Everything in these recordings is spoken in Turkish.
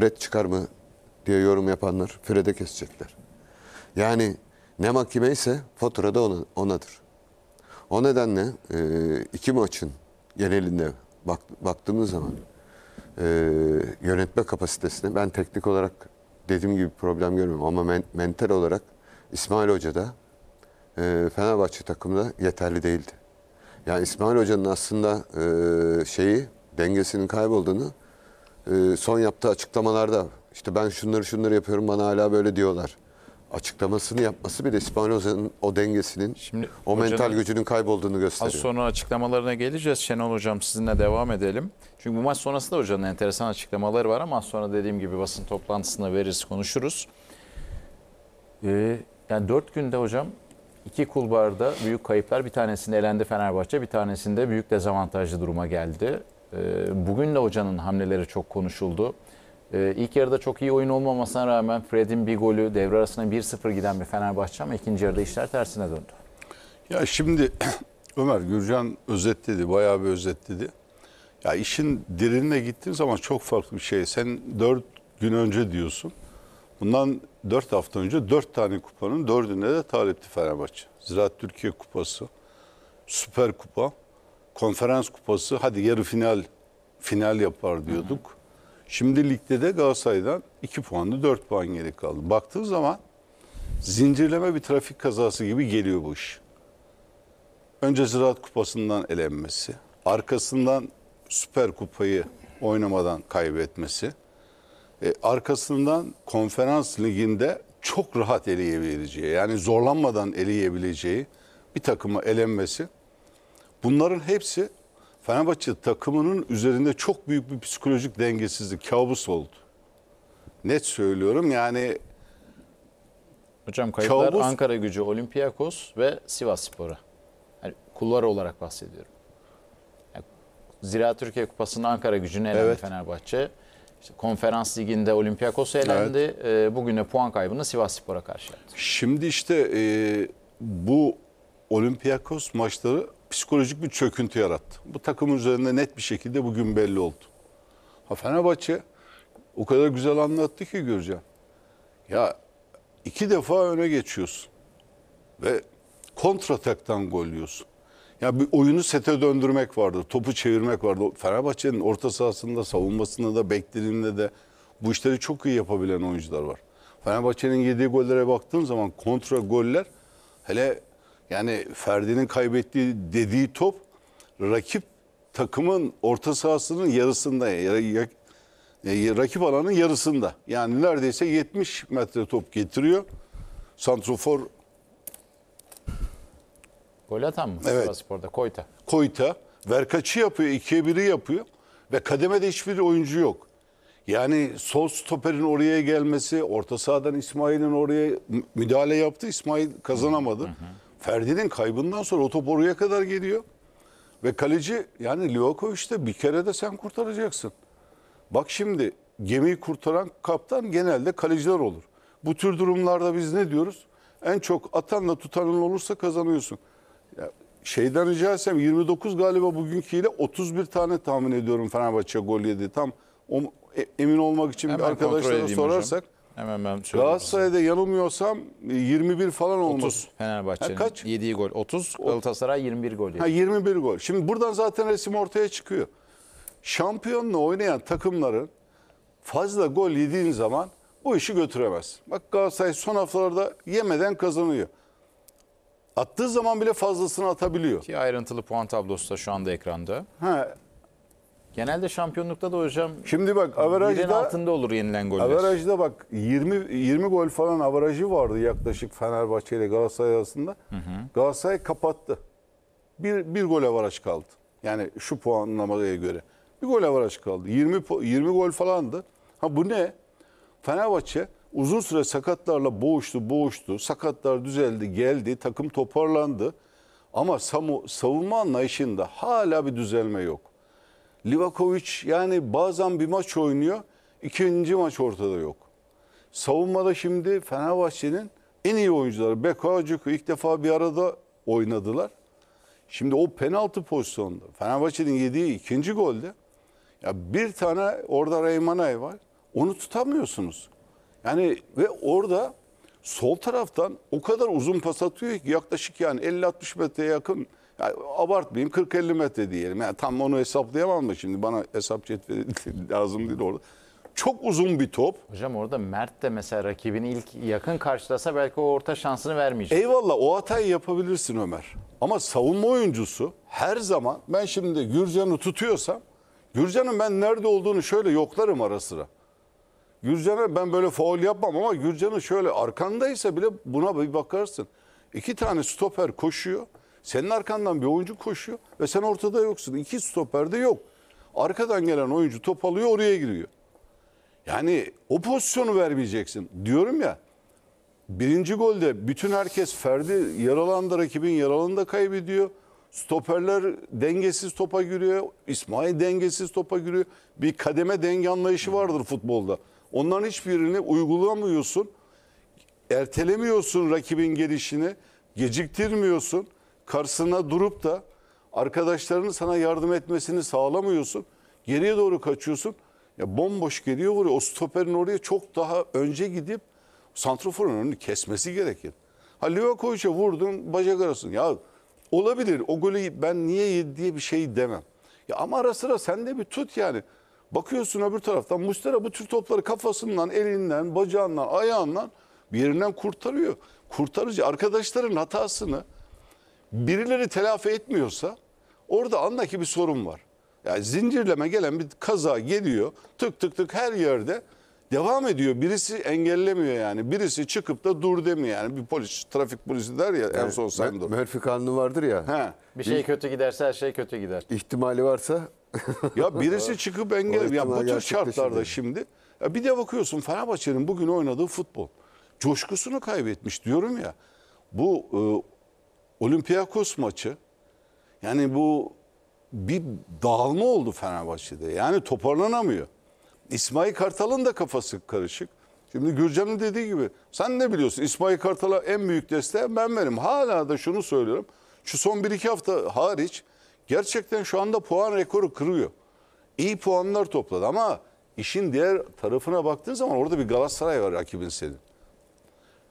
Fred çıkar mı diye yorum yapanlar Fred'e kesecekler. Yani ne mahkeme ise faturada ona, onadır. O nedenle e, iki maçın genelinde baktığımız zaman e, yönetme kapasitesine ben teknik olarak dediğim gibi problem görmüyorum ama mental olarak İsmail Hoca da e, Fenerbahçe takımda yeterli değildi. Yani İsmail Hoca'nın aslında e, şeyi dengesinin kaybolduğunu e, son yaptığı açıklamalarda işte ben şunları şunları yapıyorum bana hala böyle diyorlar. Açıklamasını yapması bir de İspanyolca'nın o dengesinin, Şimdi o hocanın, mental gücünün kaybolduğunu gösteriyor. Az sonra açıklamalarına geleceğiz. Şenol Hocam sizinle devam edelim. Çünkü bu maç sonrasında hocanın enteresan açıklamaları var ama az sonra dediğim gibi basın toplantısında veririz, konuşuruz. Ee, yani dört günde hocam iki kulvarda büyük kayıplar. Bir tanesinde elendi Fenerbahçe, bir tanesinde büyük dezavantajlı duruma geldi. Ee, bugün de hocanın hamleleri çok konuşuldu. Ee, ilk yarıda çok iyi oyun olmamasına rağmen Fred'in bir golü devre arasında 1-0 giden bir Fenerbahçe ama ikinci yarıda işler tersine döndü. Ya şimdi Ömer Gürcan özetledi, bayağı bir özetledi. Ya işin derinine gittiğin zaman çok farklı bir şey. Sen dört gün önce diyorsun. Bundan dört hafta önce dört tane kupanın dördünde de talipti Fenerbahçe. Ziraat Türkiye Kupası, Süper Kupa, konferans kupası hadi yarı final final yapar diyorduk. Hı hı. Şimdi ligde de Galatasaray'dan 2 puanlı 4 puan geri kaldı. Baktığı zaman zincirleme bir trafik kazası gibi geliyor bu iş. Önce Ziraat Kupası'ndan elenmesi, arkasından Süper Kupayı oynamadan kaybetmesi, e, arkasından Konferans Ligi'nde çok rahat eleyebileceği, yani zorlanmadan eleyebileceği bir takımı elenmesi Bunların hepsi Fenerbahçe takımının üzerinde çok büyük bir psikolojik dengesizlik, kabus oldu. Net söylüyorum yani Hocam kayıplar Kabus... Ankara gücü, Olympiakos ve Sivas Spor'a. Yani kulvar olarak bahsediyorum. Yani Zira Türkiye Kupası'nda Ankara gücünü elendi evet. Fenerbahçe. İşte konferans liginde Olympiakos elendi. Evet. E, ee, bugün de puan kaybını Sivas Spor'a karşı yaptı. Şimdi işte e, bu Olympiakos maçları psikolojik bir çöküntü yarattı. Bu takım üzerinde net bir şekilde bugün belli oldu. Ha Fenerbahçe o kadar güzel anlattı ki Gürcan. Ya iki defa öne geçiyorsun ve kontrataktan gol yiyorsun. Ya bir oyunu sete döndürmek vardı, topu çevirmek vardı. Fenerbahçe'nin orta sahasında, savunmasında da, beklediğinde de bu işleri çok iyi yapabilen oyuncular var. Fenerbahçe'nin yediği gollere baktığın zaman kontra goller hele yani Ferdi'nin kaybettiği dediği top rakip takımın orta sahasının yarısında rakip alanın yarısında. Yani neredeyse 70 metre top getiriyor. Santrofor Gol atan mı? Evet. Spor'da Koyta. Koyta. Verkaç'ı yapıyor. ikiye biri yapıyor. Ve kademede hiçbir oyuncu yok. Yani sol stoperin oraya gelmesi, orta sahadan İsmail'in oraya müdahale yaptı. İsmail kazanamadı. Hı hı. Ferdi'nin kaybından sonra o top oraya kadar geliyor. Ve kaleci yani Livakovic'te bir kere de sen kurtaracaksın. Bak şimdi gemiyi kurtaran kaptan genelde kaleciler olur. Bu tür durumlarda biz ne diyoruz? En çok atanla tutanın olursa kazanıyorsun. Ya şeyden rica etsem 29 galiba bugünküyle 31 tane tahmin ediyorum Fenerbahçe gol yedi. Tam o, e, emin olmak için Hemen bir arkadaşlara sorarsak. Hocam. Hemen ben söyleyeyim. Galatasaray'da yanılmıyorsam 21 e, falan olmuş. 30 Fenerbahçe'nin kaç? 7 gol. 30 Galatasaray 21 gol. yedi. Ha, 21 gol. Şimdi buradan zaten resim ortaya çıkıyor. Şampiyonla oynayan takımların fazla gol yediğin zaman bu işi götüremez. Bak Galatasaray son haftalarda yemeden kazanıyor. Attığı zaman bile fazlasını atabiliyor. Ki ayrıntılı puan tablosu da şu anda ekranda. Ha, Genelde şampiyonlukta da hocam Şimdi bak averajda altında olur yenilen goller. Averajda bak 20 20 gol falan averajı vardı yaklaşık Fenerbahçe ile Galatasaray arasında. Hı hı. Galatasaray kapattı. Bir, bir gol averaj kaldı. Yani şu puanlamaya göre. Bir gol averaj kaldı. 20 20 gol falandı. Ha bu ne? Fenerbahçe uzun süre sakatlarla boğuştu, boğuştu. Sakatlar düzeldi, geldi, takım toparlandı. Ama savunma anlayışında hala bir düzelme yok. Livakovic yani bazen bir maç oynuyor, ikinci maç ortada yok. Savunmada şimdi Fenerbahçe'nin en iyi oyuncuları Beko ilk defa bir arada oynadılar. Şimdi o penaltı pozisyonunda Fenerbahçe'nin yediği ikinci golde ya bir tane orada Reymanay var. Onu tutamıyorsunuz. Yani ve orada sol taraftan o kadar uzun pas atıyor ki yaklaşık yani 50-60 metreye yakın abartmayayım 40-50 metre diyelim. Yani tam onu hesaplayamam mı şimdi? Bana hesap cetveli lazım değil orada. Çok uzun bir top. Hocam orada Mert de mesela rakibini ilk yakın karşılasa belki o orta şansını vermeyecek. Eyvallah o hatayı yapabilirsin Ömer. Ama savunma oyuncusu her zaman ben şimdi Gürcan'ı tutuyorsam Gürcan'ın ben nerede olduğunu şöyle yoklarım ara sıra. Gürcan'a ben böyle faul yapmam ama Gürcan'ın şöyle arkandaysa bile buna bir bakarsın. İki tane stoper koşuyor. Senin arkandan bir oyuncu koşuyor ve sen ortada yoksun. İki stoper de yok. Arkadan gelen oyuncu top alıyor oraya giriyor. Yani o pozisyonu vermeyeceksin. Diyorum ya birinci golde bütün herkes Ferdi yaralandı rakibin yaralını da kaybediyor. Stoperler dengesiz topa giriyor. İsmail dengesiz topa giriyor. Bir kademe denge anlayışı vardır futbolda. Onların hiçbirini uygulamıyorsun. Ertelemiyorsun rakibin gelişini. Geciktirmiyorsun karşısına durup da arkadaşlarının sana yardım etmesini sağlamıyorsun. Geriye doğru kaçıyorsun. Ya bomboş geliyor vuruyor. O stoperin oraya çok daha önce gidip santroforun önünü kesmesi gerekir. Ha Leo Livakovic'e vurdun bacak arasın. Ya olabilir o golü ben niye yedi diye bir şey demem. Ya ama ara sıra sen de bir tut yani. Bakıyorsun öbür taraftan Mustera bu tür topları kafasından, elinden, bacağından, ayağından bir yerinden kurtarıyor. Kurtarıcı arkadaşların hatasını birileri telafi etmiyorsa orada andaki bir sorun var. Yani zincirleme gelen bir kaza geliyor tık tık tık her yerde devam ediyor. Birisi engellemiyor yani. Birisi çıkıp da dur demiyor yani. Bir polis, trafik polisi der ya en son sen dur. Murphy kanunu vardır ya. He. Bir şey kötü giderse her şey kötü gider. İhtimali varsa ya birisi çıkıp engel ya bu tür şartlarda şimdi. Ya bir de bakıyorsun Fenerbahçe'nin bugün oynadığı futbol. Coşkusunu kaybetmiş diyorum ya. Bu ıı, Olympiakos maçı yani bu bir dağılma oldu Fenerbahçe'de. Yani toparlanamıyor. İsmail Kartal'ın da kafası karışık. Şimdi Gürcan'ın dediği gibi sen ne biliyorsun İsmail Kartal'a en büyük desteği ben verim. Hala da şunu söylüyorum. Şu son 1-2 hafta hariç gerçekten şu anda puan rekoru kırıyor. İyi puanlar topladı ama işin diğer tarafına baktığın zaman orada bir Galatasaray var rakibin senin.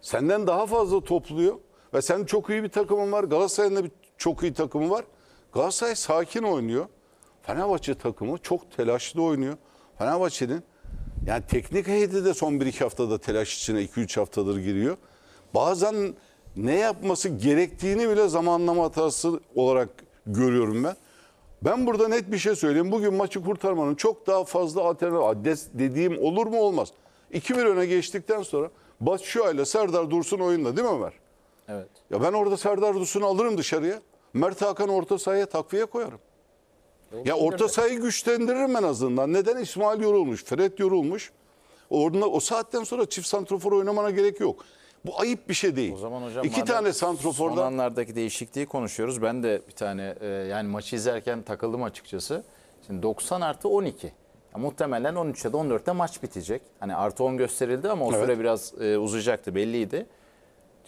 Senden daha fazla topluyor. Ya sen çok iyi bir takımın var. Galatasaray'ın da bir çok iyi takımı var. Galatasaray sakin oynuyor. Fenerbahçe takımı çok telaşlı oynuyor. Fenerbahçe'nin yani teknik heyeti de son 1-2 haftada telaş içine 2-3 haftadır giriyor. Bazen ne yapması gerektiğini bile zamanlama hatası olarak görüyorum ben. Ben burada net bir şey söyleyeyim. Bugün maçı kurtarmanın çok daha fazla alternatif adres dediğim olur mu olmaz. 2-1 öne geçtikten sonra Batu ile Serdar Dursun oyunda değil mi Ömer? Evet. Ya ben orada Serdar Dursun'u alırım dışarıya. Mert Hakan orta sahaya takviye koyarım. ya orta sahayı güçlendiririm en azından. Neden? İsmail yorulmuş, Fred yorulmuş. Orada, o saatten sonra çift santrofor oynamana gerek yok. Bu ayıp bir şey değil. O zaman hocam iki tane santroforda son anlardaki değişikliği konuşuyoruz. Ben de bir tane e, yani maçı izlerken takıldım açıkçası. Şimdi 90 artı 12. Ya muhtemelen 13'te de 14'te maç bitecek. Hani artı 10 gösterildi ama o evet. süre biraz e, uzayacaktı belliydi.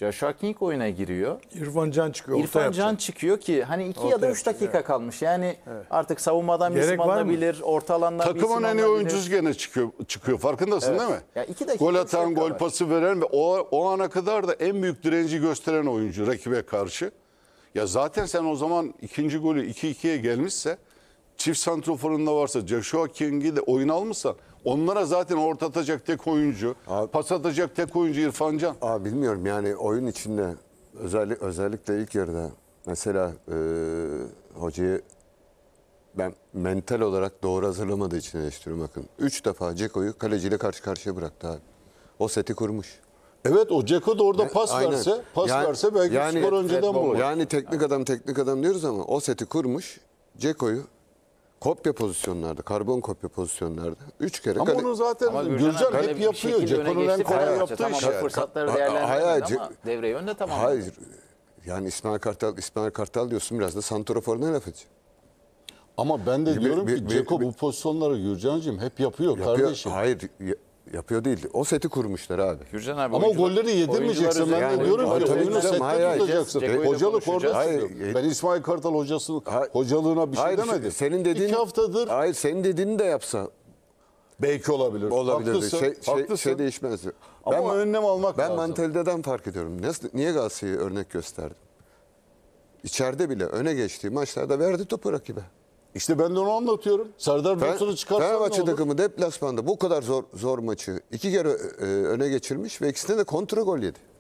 Joshua King oyuna giriyor. İrfan Can çıkıyor. İrfan Can çıkıyor ki hani 2 ya da üç dakika evet. kalmış. Yani evet. artık savunmadan bir Gerek isim alınabilir, orta alandan bir isim alınabilir. Takımın en iyi oyuncusu gene çıkıyor, çıkıyor farkındasın evet. değil mi? Ya iki dakika gol atan, gol var. pası veren ve o, o ana kadar da en büyük direnci gösteren oyuncu rakibe karşı. Ya zaten sen o zaman ikinci golü 2-2'ye gelmişse çift santroforunda varsa Joshua King'i de oyun almışsan Onlara zaten orta atacak tek oyuncu, Abi- pas atacak tek oyuncu İrfan Can. Aa, bilmiyorum yani oyun içinde özellikle, özellikle ilk yarıda mesela e, hocayı ben mental olarak doğru hazırlamadığı için eleştiriyorum bakın. Üç defa Ceko'yu kaleciyle karşı karşıya bıraktı abi. O seti kurmuş. Evet o Ceko da orada pas Aynen. verse, pas Yani- verse belki skor önceden bulur. Yani teknik adam teknik adam diyoruz ama o seti kurmuş. Ceko'yu kopya pozisyonlarda, karbon kopya pozisyonlarda 3 kere Ama bunu zaten ama Gürcan hep bir yapıyor. Ceko'nun en kolay yaptığı şey. Tamam, fırsatları değerlendirmedi ama devreyi önüne tamam. Hayır. Yani İsmail Kartal, İsmail Kartal diyorsun biraz da Santrofor'una laf edeceğim. Ama ben de bir, diyorum bir, ki Ceko bu pozisyonları Gürcan'cığım hep yapıyor, yapıyor kardeşim. Hayır Yapıyor değil. O seti kurmuşlar abi. Gürcan abi Ama o golleri yedirmeyeceksin. Ben yani, diyorum ki oyunu sette tutacaksın. Hayır, hocalık orada. Hayır, ben İsmail Kartal hocasının hocalığına bir şey hayır, demedim. Senin dediğin, İki haftadır. Hayır senin dediğini de yapsa. Belki olabilir. Olabilir. Haklısın, şey, şey, şey haklısın. şey değişmezdi. Ama ben, önlem almak ben lazım. Ben manteldeden fark ediyorum. Nasıl, niye Galatasaray'ı örnek gösterdim? İçeride bile öne geçtiği maçlarda verdi topu rakibe. İşte ben de onu anlatıyorum. Serdar Borsa'nı çıkarsan Fenerbahçe takımı deplasmanda bu kadar zor zor maçı iki kere e, öne geçirmiş ve ikisinde de kontra gol yedi.